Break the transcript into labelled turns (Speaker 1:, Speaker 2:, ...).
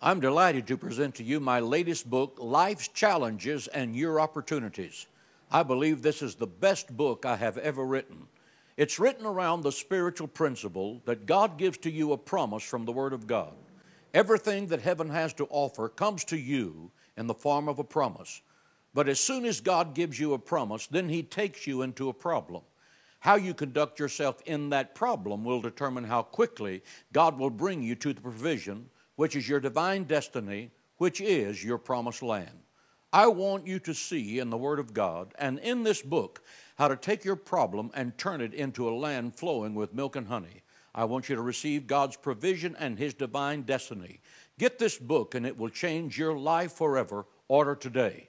Speaker 1: I'm delighted to present to you my latest book, Life's Challenges and Your Opportunities. I believe this is the best book I have ever written. It's written around the spiritual principle that God gives to you a promise from the Word of God. Everything that heaven has to offer comes to you in the form of a promise. But as soon as God gives you a promise, then He takes you into a problem. How you conduct yourself in that problem will determine how quickly God will bring you to the provision which is your divine destiny, which is your promised land. I want you to see in the Word of God and in this book how to take your problem and turn it into a land flowing with milk and honey. I want you to receive God's provision and His divine destiny. Get this book, and it will change your life forever. Order today.